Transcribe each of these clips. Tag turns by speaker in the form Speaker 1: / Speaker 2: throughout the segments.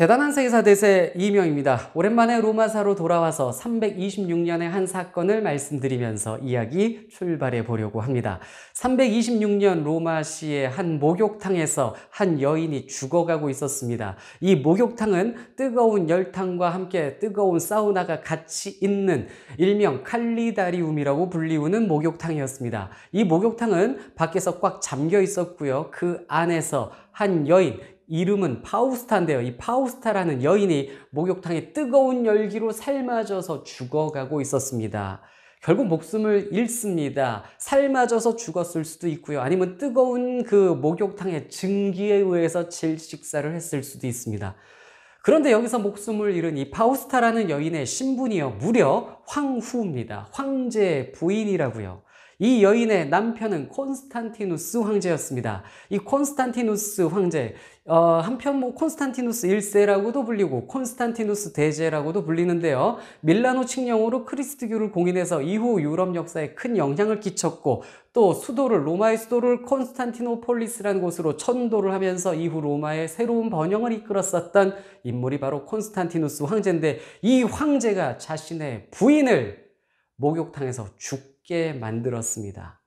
Speaker 1: 대단한 세계사 대세 이명입니다. 오랜만에 로마사로 돌아와서 326년의 한 사건을 말씀드리면서 이야기 출발해 보려고 합니다. 326년 로마시의 한 목욕탕에서 한 여인이 죽어가고 있었습니다. 이 목욕탕은 뜨거운 열탕과 함께 뜨거운 사우나가 같이 있는 일명 칼리다리움이라고 불리우는 목욕탕이었습니다. 이 목욕탕은 밖에서 꽉 잠겨 있었고요. 그 안에서 한 여인, 이름은 파우스타인데요. 이 파우스타라는 여인이 목욕탕의 뜨거운 열기로 삶아져서 죽어가고 있었습니다. 결국 목숨을 잃습니다. 삶아져서 죽었을 수도 있고요. 아니면 뜨거운 그 목욕탕의 증기에 의해서 질식사를 했을 수도 있습니다. 그런데 여기서 목숨을 잃은 이 파우스타라는 여인의 신분이요. 무려 황후입니다. 황제의 부인이라고요. 이 여인의 남편은 콘스탄티누스 황제였습니다. 이 콘스탄티누스 황제, 어, 한편 뭐 콘스탄티누스 1세라고도 불리고 콘스탄티누스 대제라고도 불리는데요. 밀라노 칙령으로 크리스트교를 공인해서 이후 유럽 역사에 큰 영향을 끼쳤고 또 수도를 로마의 수도를 콘스탄티노폴리스라는 곳으로 천도를 하면서 이후 로마의 새로운 번영을 이끌었었던 인물이 바로 콘스탄티누스 황제인데 이 황제가 자신의 부인을 목욕탕에서 죽 죽게 만들었습니다.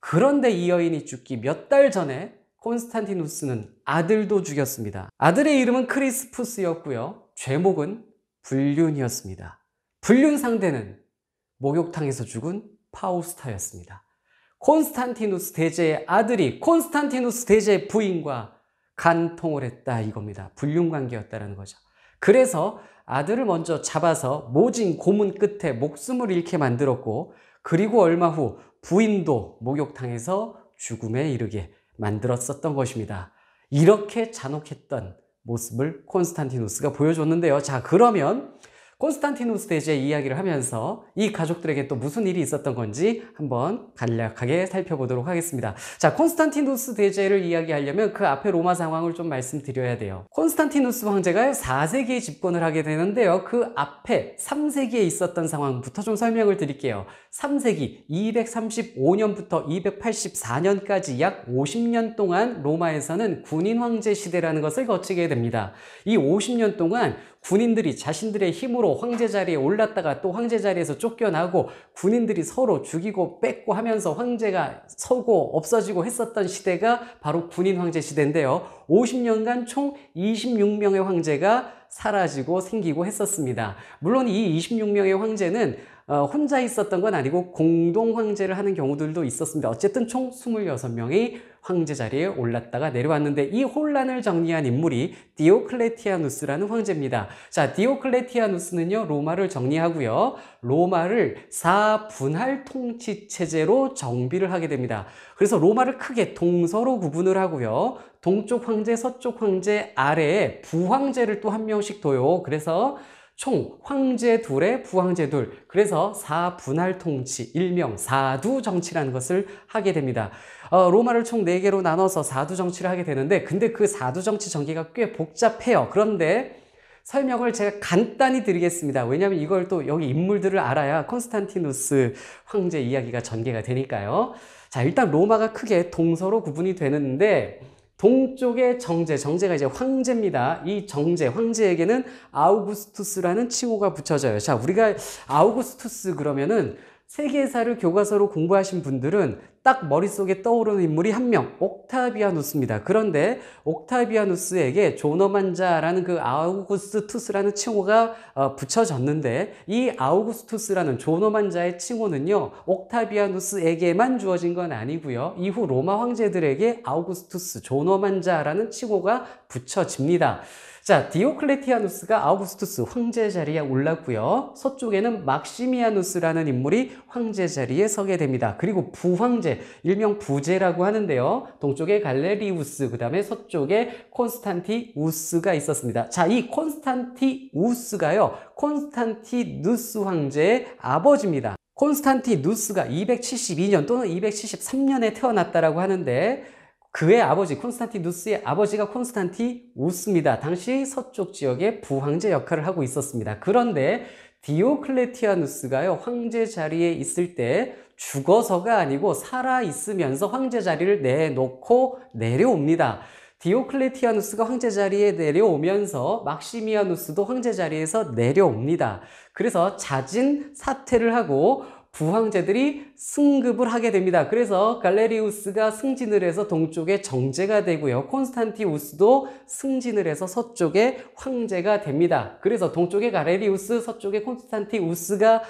Speaker 1: 그런데 이 여인이 죽기 몇 달 전에 콘스탄티누스는 아들도 죽였습니다. 아들의 이름은 크리스푸스였고요. 죄목은 불륜이었습니다. 불륜 상대는 목욕탕에서 죽은 파우스타였습니다. 콘스탄티누스 대제의 아들이 콘스탄티누스 대제의 부인과 간통을 했다 이겁니다. 불륜 관계였다라는 거죠. 그래서 아들을 먼저 잡아서 모진 고문 끝에 목숨을 잃게 만들었고 그리고 얼마 후 부인도 목욕탕에서 죽음에 이르게 만들었었던 것입니다. 이렇게 잔혹했던 모습을 콘스탄티누스가 보여줬는데요. 자, 그러면 콘스탄티누스 대제의 이야기를 하면서 이 가족들에게 또 무슨 일이 있었던 건지 한번 간략하게 살펴보도록 하겠습니다. 자, 콘스탄티누스 대제를 이야기하려면 그 앞에 로마 상황을 좀 말씀드려야 돼요. 콘스탄티누스 황제가 4세기에 집권을 하게 되는데요. 그 앞에 3세기에 있었던 상황부터 좀 설명을 드릴게요. 3세기 235년부터 284년까지 약 50년 동안 로마에서는 군인 황제 시대라는 것을 거치게 됩니다. 이 50년 동안 군인들이 자신들의 힘으로 황제 자리에 올랐다가 또 황제 자리에서 쫓겨나고 군인들이 서로 죽이고 뺏고 하면서 황제가 서고 없어지고 했었던 시대가 바로 군인 황제 시대인데요. 50년간 총 26명의 황제가 사라지고 생기고 했었습니다. 물론 이 26명의 황제는 어, 혼자 있었던 건 아니고 공동 황제를 하는 경우들도 있었습니다. 어쨌든 총 26명이 황제 자리에 올랐다가 내려왔는데 이 혼란을 정리한 인물이 디오클레티아누스라는 황제입니다. 자, 디오클레티아누스는요, 로마를 정리하고요. 로마를 사분할 통치 체제로 정비를 하게 됩니다. 그래서 로마를 크게 동서로 구분을 하고요. 동쪽 황제, 서쪽 황제 아래에 부황제를 또 한 명씩 둬요. 그래서 총 황제 둘에 부황제 둘 그래서 사분할 통치 일명 사두 정치라는 것을 하게 됩니다. 어, 로마를 총4개로 나눠서 사두 정치를 하게 되는데 근데 그 사두 정치 전개가 꽤 복잡해요. 그런데 설명을 제가 간단히 드리겠습니다. 왜냐하면 이걸 또 여기 인물들을 알아야 콘스탄티누스 황제 이야기가 전개가 되니까요. 자 일단 로마가 크게 동서로 구분이 되는데 동쪽의 정제, 정제가 이제 황제입니다. 이 정제, 황제에게는 아우구스투스라는 칭호가 붙여져요. 자, 우리가 아우구스투스 그러면은 세계사를 교과서로 공부하신 분들은 딱 머릿속에 떠오르는 인물이 한 명, 옥타비아누스입니다. 그런데 옥타비아누스에게 조너만자라는 그 아우구스투스라는 칭호가 어, 붙여졌는데 이 아우구스투스라는 조너만자의 칭호는요, 옥타비아누스에게만 주어진 건 아니고요. 이후 로마 황제들에게 아우구스투스, 조너만자라는 칭호가 붙여집니다. 자, 디오클레티아누스가 아우구스투스 황제 자리에 올랐고요. 서쪽에는 막시미아누스라는 인물이 황제 자리에 서게 됩니다. 그리고 부황제 부재, 일명 부재라고 하는데요. 동쪽에 갈레리우스, 그 다음에 서쪽에 콘스탄티우스가 있었습니다. 자, 이 콘스탄티우스가요. 콘스탄티누스 황제의 아버지입니다. 콘스탄티누스가 272년 또는 273년에 태어났다라고 하는데 그의 아버지 콘스탄티누스의 아버지가 콘스탄티우스입니다. 당시 서쪽 지역의 부황제 역할을 하고 있었습니다. 그런데 디오클레티아누스가요 황제 자리에 있을 때 죽어서가 아니고 살아있으면서 황제 자리를 내놓고 내려옵니다. 디오클레티아누스가 황제 자리에 내려오면서 막시미아누스도 황제 자리에서 내려옵니다. 그래서 자진 사퇴를 하고 부황제들이 승급을 하게 됩니다. 그래서 갈레리우스가 승진을 해서 동쪽에 정제가 되고요. 콘스탄티우스도 승진을 해서 서쪽에 황제가 됩니다. 그래서 동쪽에 갈레리우스, 서쪽에 콘스탄티우스가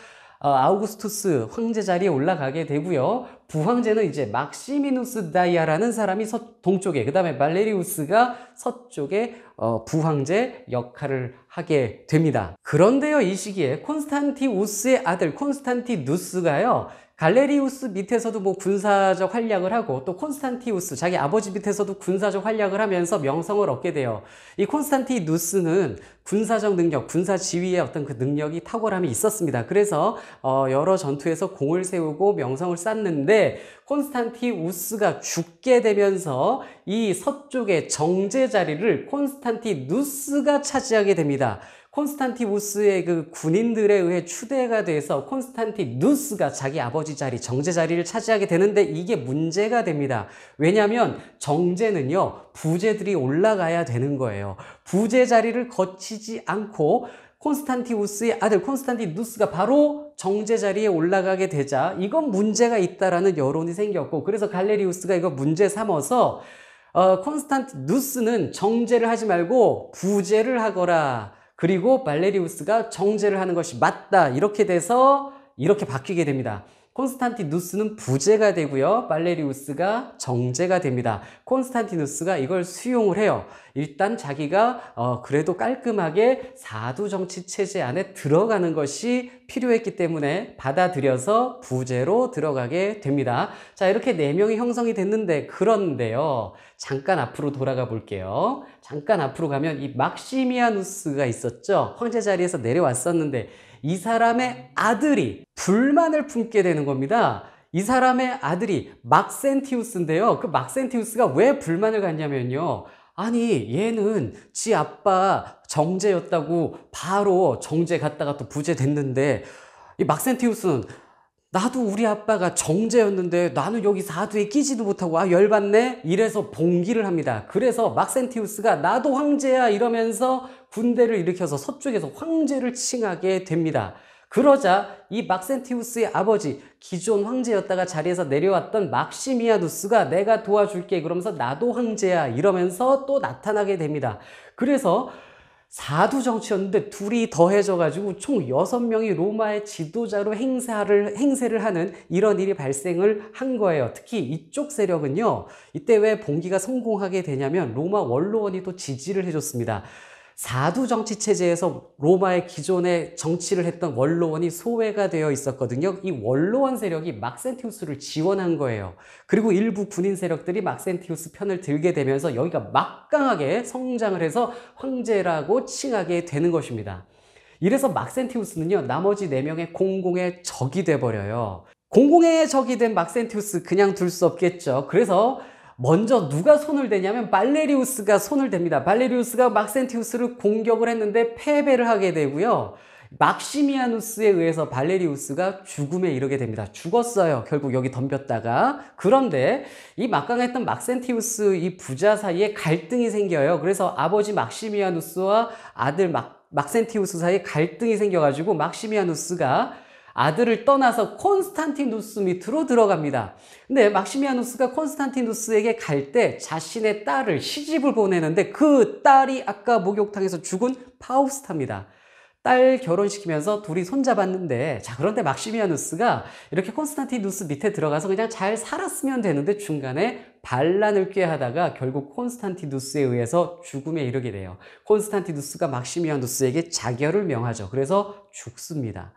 Speaker 1: 어, 아우구스투스 황제 자리에 올라가게 되고요. 부황제는 이제 막시미누스 다이아라는 사람이 서, 동쪽에 그 다음에 말레리우스가 서쪽에 어, 부황제 역할을 하게 됩니다. 그런데요 이 시기에 콘스탄티우스의 아들 콘스탄티누스가요 갈레리우스 밑에서도 뭐 군사적 활약을 하고 또 콘스탄티우스 자기 아버지 밑에서도 군사적 활약을 하면서 명성을 얻게 돼요. 이 콘스탄티누스는 군사적 능력, 군사 지위의 어떤 그 능력이 탁월함이 있었습니다. 그래서 어 여러 전투에서 공을 세우고 명성을 쌓는데 콘스탄티우스가 죽게 되면서 이 서쪽의 정제 자리를 콘스탄티누스가 차지하게 됩니다. 콘스탄티우스의그 군인들에 의해 추대가 돼서 콘스탄티누스가 자기 아버지 자리, 정제 자리를 차지하게 되는데 이게 문제가 됩니다. 왜냐하면 정제는요, 부제들이 올라가야 되는 거예요. 부제 자리를 거치지 않고 콘스탄티우스의 아들 콘스탄티누스가 바로 정제 자리에 올라가게 되자 이건 문제가 있다라는 여론이 생겼고 그래서 갈레리우스가 이거 문제 삼어서 어, 콘스탄티누스는 정제를 하지 말고 부제를 하거라. 그리고 발레리우스가 정제를 하는 것이 맞다 이렇게 돼서 이렇게 바뀌게 됩니다. 콘스탄티누스는 부제가 되고요. 빨레리우스가 정제가 됩니다. 콘스탄티누스가 이걸 수용을 해요. 일단 자기가 어, 그래도 깔끔하게 사두 정치 체제 안에 들어가는 것이 필요했기 때문에 받아들여서 부제로 들어가게 됩니다. 자, 이렇게 네 명이 형성이 됐는데 그런데요. 잠깐 앞으로 돌아가 볼게요. 잠깐 앞으로 가면 이 막시미아누스가 있었죠. 황제 자리에서 내려왔었는데 이 사람의 아들이 불만을 품게 되는 겁니다. 이 사람의 아들이 막센티우스인데요. 그 막센티우스가 왜 불만을 갖냐면요. 아니 얘는 지 아빠 정제였다고 바로 정제 갔다가 또부제 됐는데 이 막센티우스는 나도 우리 아빠가 정제였는데 나는 여기 사두에 끼지도 못하고 아 열받네 이래서 봉기를 합니다 그래서 막센티우스가 나도 황제야 이러면서 군대를 일으켜서 서쪽에서 황제를 칭하게 됩니다 그러자 이 막센티우스의 아버지 기존 황제였다가 자리에서 내려왔던 막시미아누스가 내가 도와줄게 그러면서 나도 황제야 이러면서 또 나타나게 됩니다 그래서 사두 정치였는데 둘이 더해져가지고 총 여섯 명이 로마의 지도자로 행사를, 행세를 하는 이런 일이 발생을 한 거예요. 특히 이쪽 세력은요, 이때 왜 봉기가 성공하게 되냐면 로마 원로원이 또 지지를 해줬습니다. 사두 정치 체제에서 로마의 기존의 정치를 했던 원로원이 소외가 되어 있었거든요. 이 원로원 세력이 막센티우스를 지원한 거예요. 그리고 일부 군인 세력들이 막센티우스 편을 들게 되면서 여기가 막강하게 성장을 해서 황제라고 칭하게 되는 것입니다. 이래서 막센티우스는요. 나머지 4명의 공공의 적이 돼버려요. 공공의 적이 된 막센티우스 그냥 둘 수 없겠죠. 그래서 먼저 누가 손을 대냐면 발레리우스가 손을 댑니다. 발레리우스가 막센티우스를 공격을 했는데 패배를 하게 되고요. 막시미아누스에 의해서 발레리우스가 죽음에 이르게 됩니다. 죽었어요. 결국 여기 덤볐다가. 그런데 이 막강했던 막센티우스 이 부자 사이에 갈등이 생겨요. 그래서 아버지 막시미아누스와 아들 막, 막센티우스 사이에 갈등이 생겨가지고 막시미아누스가 아들을 떠나서 콘스탄티누스 밑으로 들어갑니다. 근데 막시미아누스가 콘스탄티누스에게 갈 때 자신의 딸을 시집을 보내는데 그 딸이 아까 목욕탕에서 죽은 파우스타입니다. 딸 결혼시키면서 둘이 손잡았는데 자 그런데 막시미아누스가 이렇게 콘스탄티누스 밑에 들어가서 그냥 잘 살았으면 되는데 중간에 반란을 꾀하다가 결국 콘스탄티누스에 의해서 죽음에 이르게 돼요. 콘스탄티누스가 막시미아누스에게 자결을 명하죠. 그래서 죽습니다.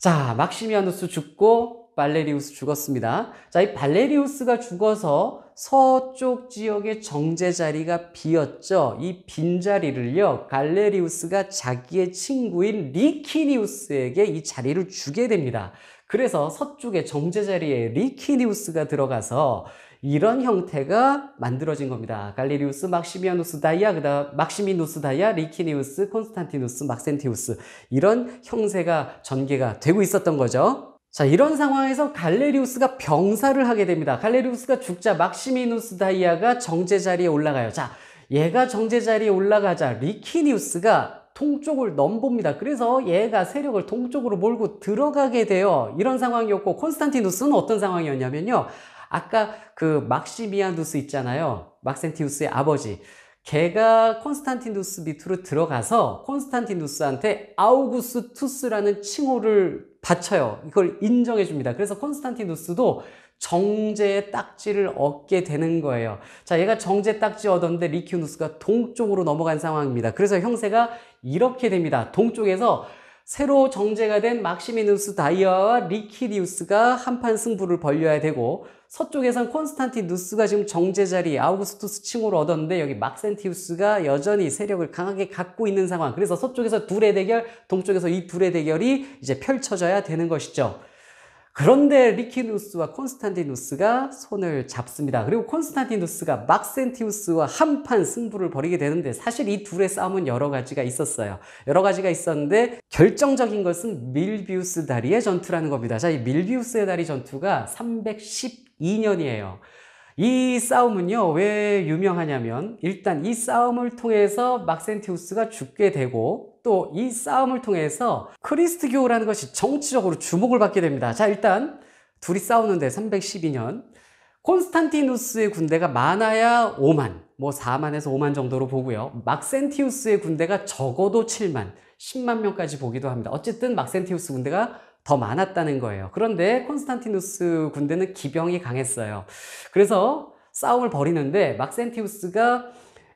Speaker 1: 자, 막시미아누스 죽고 발레리우스 죽었습니다. 자, 이 발레리우스가 죽어서 서쪽 지역의 정제 자리가 비었죠. 이 빈자리를요, 갈레리우스가 자기의 친구인 리키니우스에게 이 자리를 주게 됩니다. 그래서 서쪽의 정제 자리에 리키니우스가 들어가서 이런 형태가 만들어진 겁니다. 갈리리우스, 막시미아누스 다이아, 그 다음 막시미누스 다이아, 리키니우스, 콘스탄티누스, 막센티우스 이런 형세가 전개가 되고 있었던 거죠. 자 이런 상황에서 갈레리우스가 병사를 하게 됩니다. 갈레리우스가 죽자 막시미누스 다이아가 정제 자리에 올라가요. 자 얘가 정제 자리에 올라가자 리키니우스가 동쪽을 넘봅니다. 그래서 얘가 세력을 동쪽으로 몰고 들어가게 돼요. 이런 상황이었고 콘스탄티누스는 어떤 상황이었냐면요. 아까 그 막시미안두스 있잖아요. 막센티우스의 아버지. 걔가 콘스탄티누스 밑으로 들어가서 콘스탄티누스한테 아우구스 투스라는 칭호를 바쳐요. 이걸 인정해 줍니다. 그래서 콘스탄티누스도 정제의 딱지를 얻게 되는 거예요. 자, 얘가 정제 딱지 얻었는데 리키우누스가 동쪽으로 넘어간 상황입니다. 그래서 형세가 이렇게 됩니다. 동쪽에서 새로 정제가 된 막시미누스 다이아와 리키리우스가 한 판 승부를 벌려야 되고 서쪽에선 콘스탄티누스가 지금 정제 자리 아우구스투스 칭호를 얻었는데 여기 막센티우스가 여전히 세력을 강하게 갖고 있는 상황 그래서 서쪽에서 둘의 대결 동쪽에서 이 둘의 대결이 이제 펼쳐져야 되는 것이죠 그런데 리키누스와 콘스탄티누스가 손을 잡습니다. 그리고 콘스탄티누스가 막센티우스와 한판 승부를 벌이게 되는데 사실 이 둘의 싸움은 여러 가지가 있었어요. 여러 가지가 있었는데 결정적인 것은 밀비우스 다리의 전투라는 겁니다. 자, 이 밀비우스의 다리 전투가 312년이에요. 이 싸움은요 왜 유명하냐면 일단 이 싸움을 통해서 막센티우스가 죽게 되고 또이 싸움을 통해서 크리스트교라는 것이 정치적으로 주목을 받게 됩니다. 자, 일단 둘이 싸우는데 312년 콘스탄티누스의 군대가 많아야 5만, 뭐 4만에서 5만 정도로 보고요. 막센티우스의 군대가 적어도 7만, 10만 명까지 보기도 합니다. 어쨌든 막센티우스 군대가 더 많았다는 거예요. 그런데 콘스탄티누스 군대는 기병이 강했어요. 그래서 싸움을 벌이는데 막센티우스가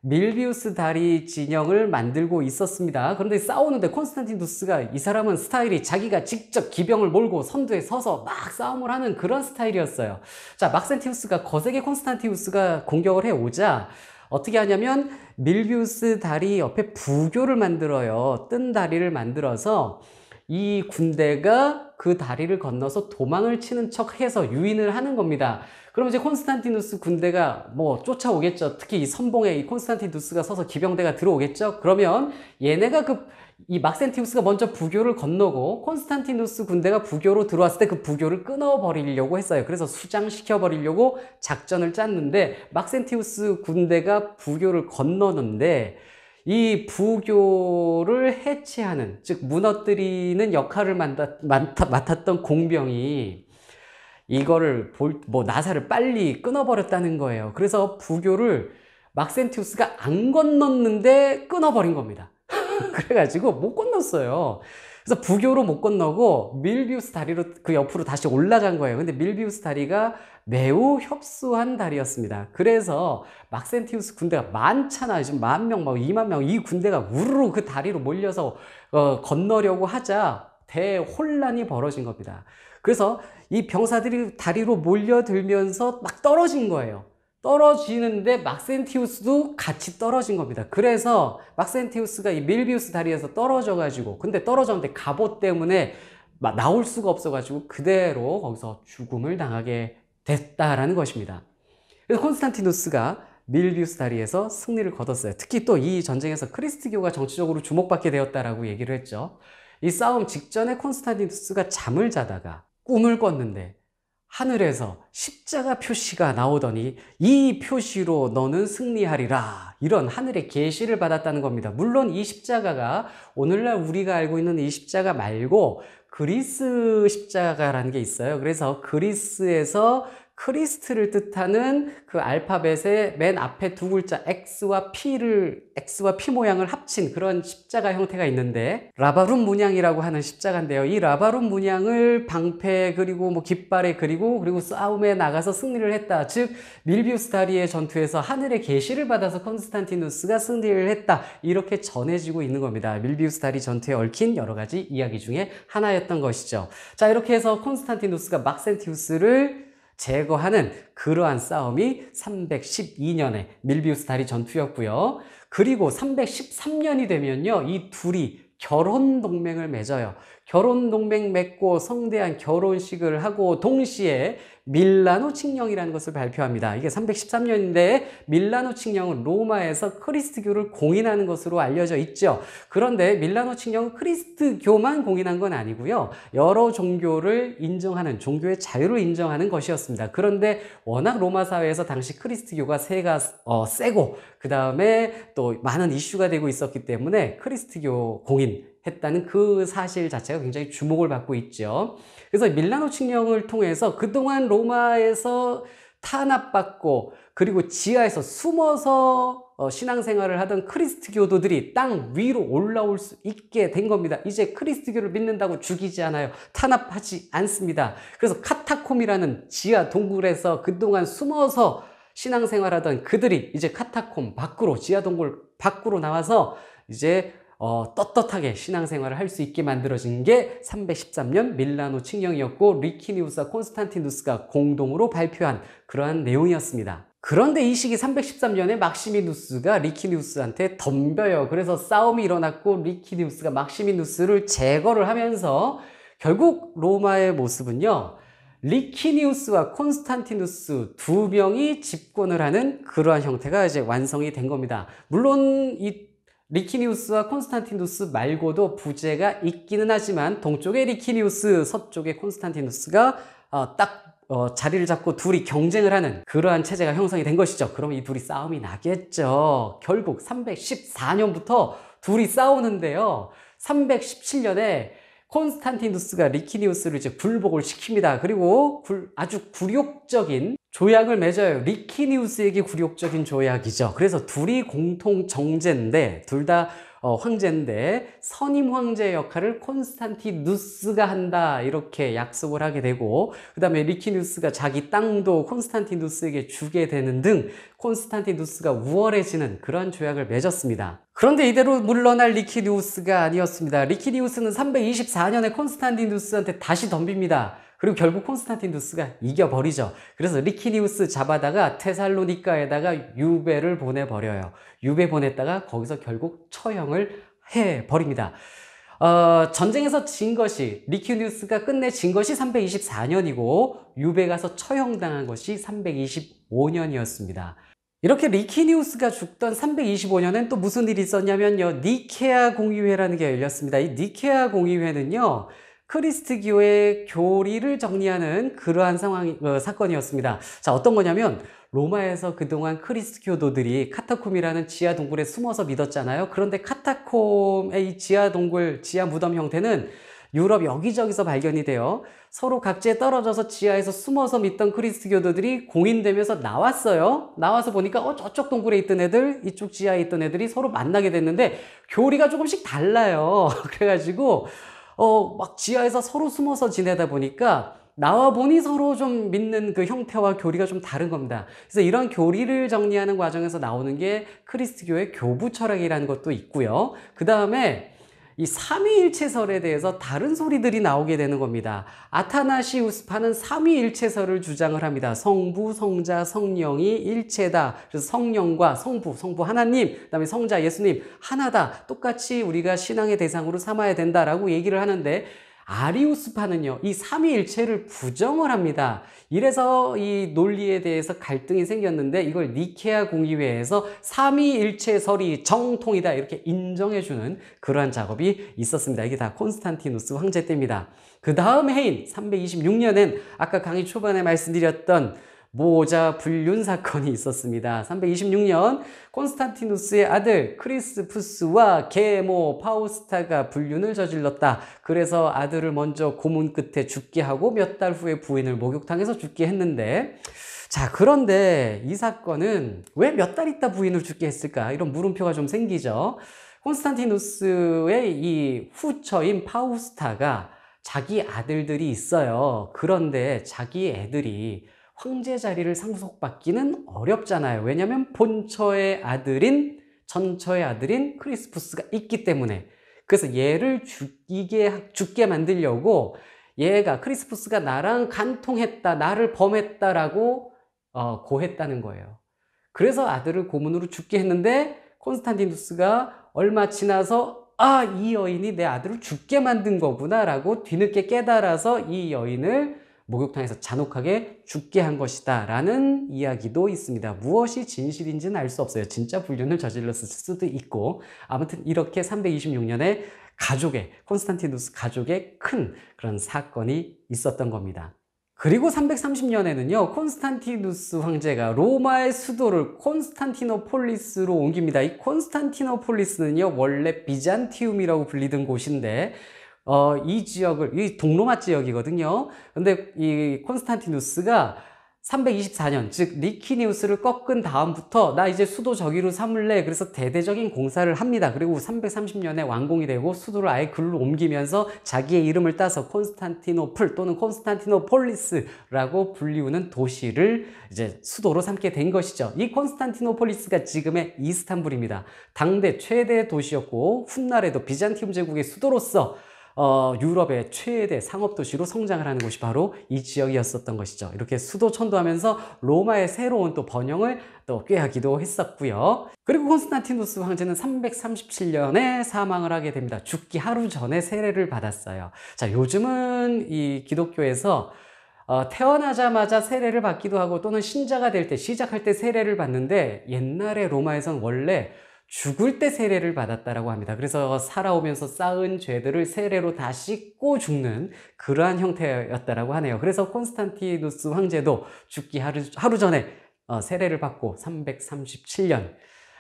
Speaker 1: 밀비우스 다리 진영을 만들고 있었습니다. 그런데 싸우는데 콘스탄티누스가 이 사람은 스타일이 자기가 직접 기병을 몰고 선두에 서서 막 싸움을 하는 그런 스타일이었어요. 자, 막센티우스가 거세게 콘스탄티누스가 공격을 해오자 어떻게 하냐면 밀비우스 다리 옆에 부교를 만들어요. 뜬 다리를 만들어서 이 군대가 그 다리를 건너서 도망을 치는 척 해서 유인을 하는 겁니다. 그럼 이제 콘스탄티누스 군대가 뭐 쫓아오겠죠. 특히 이 선봉에 이 콘스탄티누스가 서서 기병대가 들어오겠죠. 그러면 얘네가 그 이 막센티우스가 먼저 부교를 건너고 콘스탄티누스 군대가 부교로 들어왔을 때 그 부교를 끊어버리려고 했어요. 그래서 수장시켜버리려고 작전을 짰는데 막센티우스 군대가 부교를 건너는데 이 부교를 해체하는 즉 무너뜨리는 역할을 맡았, 던 공병이 이거를 볼, 뭐 나사를 빨리 끊어버렸다는 거예요 그래서 부교를 막센티우스가 안 건넜는데 끊어버린 겁니다 그래가지고 못 건넜어요 그래서 부교로 못 건너고 밀비우스 다리로 그 옆으로 다시 올라간 거예요. 근데 밀비우스 다리가 매우 협소한 다리였습니다. 그래서 막센티우스 군대가 많잖아. 지금 만 명, 막 2만 명, 이 군대가 우르르 그 다리로 몰려서 어, 건너려고 하자 대혼란이 벌어진 겁니다. 그래서 이 병사들이 다리로 몰려들면서 막 떨어진 거예요. 떨어지는데 막센티우스도 같이 떨어진 겁니다. 그래서 막센티우스가 이 밀비우스 다리에서 떨어져 가지고 근데 떨어졌는데 갑옷 때문에 나올 수가 없어 가지고 그대로 거기서 죽음을 당하게 됐다라는 것입니다. 그래서 콘스탄티누스가 밀비우스 다리에서 승리를 거뒀어요. 특히 또 이 전쟁에서 크리스트교가 정치적으로 주목받게 되었다라고 얘기를 했죠. 이 싸움 직전에 콘스탄티누스가 잠을 자다가 꿈을 꿨는데 하늘에서 십자가 표시가 나오더니 이 표시로 너는 승리하리라 이런 하늘의 계시를 받았다는 겁니다. 물론 이 십자가가 오늘날 우리가 알고 있는 이 십자가 말고 그리스 십자가라는 게 있어요. 그래서 그리스에서 크리스트를 뜻하는 그 알파벳의 맨 앞에 두 글자 X와 P를 X와 P 모양을 합친 그런 십자가 형태가 있는데 라바룸 문양이라고 하는 십자가인데요. 이 라바룸 문양을 방패 그리고 뭐 깃발에 그리고 그리고 싸움에 나가서 승리를 했다. 즉 밀비우스 다리의 전투에서 하늘의 계시를 받아서 콘스탄티누스가 승리를 했다. 이렇게 전해지고 있는 겁니다. 밀비우스 다리 전투에 얽힌 여러 가지 이야기 중에 하나였던 것이죠. 자 이렇게 해서 콘스탄티누스가 막센티우스를 제거하는 그러한 싸움이 312년에 밀비우스 다리 전투였고요. 그리고 313년이 되면요. 이 둘이 결혼 동맹을 맺어요. 결혼 동맹 맺고 성대한 결혼식을 하고 동시에 밀라노 칙령이라는 것을 발표합니다. 이게 313년인데 밀라노 칙령은 로마에서 크리스트교를 공인하는 것으로 알려져 있죠. 그런데 밀라노 칙령은 크리스트교만 공인한 건 아니고요. 여러 종교를 인정하는 종교의 자유를 인정하는 것이었습니다. 그런데 워낙 로마 사회에서 당시 크리스트교가 세가 어, 세고 그 다음에 또 많은 이슈가 되고 있었기 때문에 크리스트교 공인 했다는 그 사실 자체가 굉장히 주목을 받고 있죠. 그래서 밀라노 칙령을 통해서 그동안 로마에서 탄압받고 그리고 지하에서 숨어서 어, 신앙생활을 하던 크리스트교도들이 땅 위로 올라올 수 있게 된 겁니다. 이제 크리스트교를 믿는다고 죽이지 않아요. 탄압하지 않습니다. 그래서 카타콤이라는 지하 동굴에서 그동안 숨어서 신앙생활하던 그들이 이제 카타콤 밖으로 지하 동굴 밖으로 나와서 이제 어, 떳떳하게 신앙생활을 할 수 있게 만들어진 게 313년 밀라노 칙령이었고 리키니우스와 콘스탄티누스가 공동으로 발표한 그러한 내용이었습니다. 그런데 이 시기 313년에 막시미누스가 리키니우스한테 덤벼요. 그래서 싸움이 일어났고 리키니우스가 막시미누스를 제거를 하면서 결국 로마의 모습은요. 리키니우스와 콘스탄티누스 두 명이 집권을 하는 그러한 형태가 이제 완성이 된 겁니다. 물론 이 리키니우스와 콘스탄티누스 말고도 부제가 있기는 하지만 동쪽에 리키니우스, 서쪽에 콘스탄티누스가 어, 딱 어, 자리를 잡고 둘이 경쟁을 하는 그러한 체제가 형성이 된 것이죠. 그럼 이 둘이 싸움이 나겠죠. 결국 314년부터 둘이 싸우는데요. 317년에 콘스탄티누스가 리키니우스를 이제 불복을 시킵니다. 그리고 아주 굴욕적인 조약을 맺어요. 리키니우스에게 굴욕적인 조약이죠. 그래서 둘이 공통 정제인데 둘다 어, 황제인데 선임 황제 의 역할을 콘스탄티누스가 한다 이렇게 약속을 하게 되고 그 다음에 리키누스가 자기 땅도 콘스탄티누스에게 주게 되는 등 콘스탄티누스가 우월해지는 그런 조약을 맺었습니다. 그런데 이대로 물러날 리키누스가 아니었습니다. 리키누스는 324년에 콘스탄티누스한테 다시 덤빕니다. 그리고 결국 콘스탄티누스가 이겨버리죠. 그래서 리키니우스 잡아다가 테살로니카에다가 유배를 보내버려요. 유배 보냈다가 거기서 결국 처형을 해버립니다. 어, 전쟁에서 진 것이 리키니우스가 끝내 진 것이 324년이고 유배 가서 처형당한 것이 325년이었습니다. 이렇게 리키니우스가 죽던 325년엔 또 무슨 일이 있었냐면요. 니케아 공의회라는 게 열렸습니다. 이 니케아 공의회는요. 크리스트교의 교리를 정리하는 그러한 상황 어, 사건이었습니다. 자 어떤 거냐면 로마에서 그동안 크리스트교도들이 카타콤이라는 지하 동굴에 숨어서 믿었잖아요. 그런데 카타콤의 이 지하 동굴, 지하 무덤 형태는 유럽 여기저기서 발견이 되어 서로 각지에 떨어져서 지하에서 숨어서 믿던 크리스트교도들이 공인되면서 나왔어요. 나와서 보니까 어 저쪽 동굴에 있던 애들, 이쪽 지하에 있던 애들이 서로 만나게 됐는데 교리가 조금씩 달라요. 그래가지고 어, 막 지하에서 서로 숨어서 지내다 보니까 나와 보니 서로 좀 믿는 그 형태와 교리가 좀 다른 겁니다. 그래서 이런 교리를 정리하는 과정에서 나오는 게 크리스트교의 교부 철학이라는 것도 있고요. 그 다음에 이 삼위일체설에 대해서 다른 소리들이 나오게 되는 겁니다. 아타나시우스파는 삼위일체설을 주장을 합니다. 성부, 성자, 성령이 일체다. 그래서 성령과 성부, 성부 하나님, 그다음에 성자 예수님 하나다. 똑같이 우리가 신앙의 대상으로 삼아야 된다라고 얘기를 하는데 아리우스파는요, 이 삼위일체를 부정을 합니다. 이래서 이 논리에 대해서 갈등이 생겼는데 이걸 니케아 공의회에서 삼위일체설이 정통이다 이렇게 인정해주는 그러한 작업이 있었습니다. 이게 다 콘스탄티누스 황제 때입니다. 그 다음 해인 326년엔 아까 강의 초반에 말씀드렸던 모자 불륜 사건이 있었습니다. 326년 콘스탄티누스의 아들 크리스푸스와 계모 파우스타가 불륜을 저질렀다. 그래서 아들을 먼저 고문 끝에 죽게 하고 몇 달 후에 부인을 목욕탕에서 죽게 했는데 자, 그런데 이 사건은 왜 몇 달 있다 부인을 죽게 했을까? 이런 물음표가 좀 생기죠. 콘스탄티누스의 이 후처인 파우스타가 자기 아들들이 있어요. 그런데 자기 애들이 황제 자리를 상속받기는 어렵잖아요. 왜냐하면 본처의 아들인 전처의 아들인 크리스푸스가 있기 때문에 그래서 얘를 죽이게 죽게 만들려고 얘가 크리스푸스가 나랑 간통했다, 나를 범했다라고 어, 고했다는 거예요. 그래서 아들을 고문으로 죽게 했는데 콘스탄티누스가 얼마 지나서 아, 이 여인이 내 아들을 죽게 만든 거구나라고 뒤늦게 깨달아서 이 여인을 목욕탕에서 잔혹하게 죽게 한 것이다 라는 이야기도 있습니다. 무엇이 진실인지는 알 수 없어요. 진짜 불륜을 저질렀을 수도 있고 아무튼 이렇게 326년에 가족의 콘스탄티누스 가족의 큰 그런 사건이 있었던 겁니다. 그리고 330년에는요 콘스탄티누스 황제가 로마의 수도를 콘스탄티노폴리스로 옮깁니다. 이 콘스탄티노폴리스는요 원래 비잔티움이라고 불리던 곳인데 어, 이 지역을 이 동로마 지역이거든요. 근데 이 콘스탄티누스가 324년 즉 리키니우스를 꺾은 다음부터 나 이제 수도 저기로 삼을래 그래서 대대적인 공사를 합니다 그리고 330년에 완공이 되고 수도를 아예 글로 옮기면서 자기의 이름을 따서 콘스탄티노플 또는 콘스탄티노폴리스라고 불리우는 도시를 이제 수도로 삼게 된 것이죠 이 콘스탄티노폴리스가 지금의 이스탄불입니다 당대 최대 도시였고 훗날에도 비잔티움 제국의 수도로서 어, 유럽의 최대 상업도시로 성장을 하는 곳이 바로 이 지역이었었던 것이죠. 이렇게 수도 천도하면서 로마의 새로운 또 번영을 또 꾀하기도 했었고요. 그리고 콘스탄티누스 황제는 337년에 사망을 하게 됩니다. 죽기 하루 전에 세례를 받았어요. 자, 요즘은 이 기독교에서 어, 태어나자마자 세례를 받기도 하고 또는 신자가 될 때 시작할 때 세례를 받는데 옛날에 로마에선 원래 죽을 때 세례를 받았다라고 합니다. 그래서 살아오면서 쌓은 죄들을 세례로 다 씻고 죽는 그러한 형태였다라고 하네요. 그래서 콘스탄티누스 황제도 죽기 하루, 하루 전에 어, 세례를 받고 337년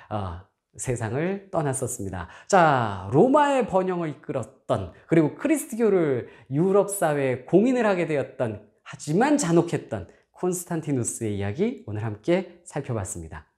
Speaker 1: 어, 세상을 떠났었습니다. 자, 로마의 번영을 이끌었던 그리고 크리스트교를 유럽 사회에 공인을 하게 되었던 하지만 잔혹했던 콘스탄티누스의 이야기 오늘 함께 살펴봤습니다.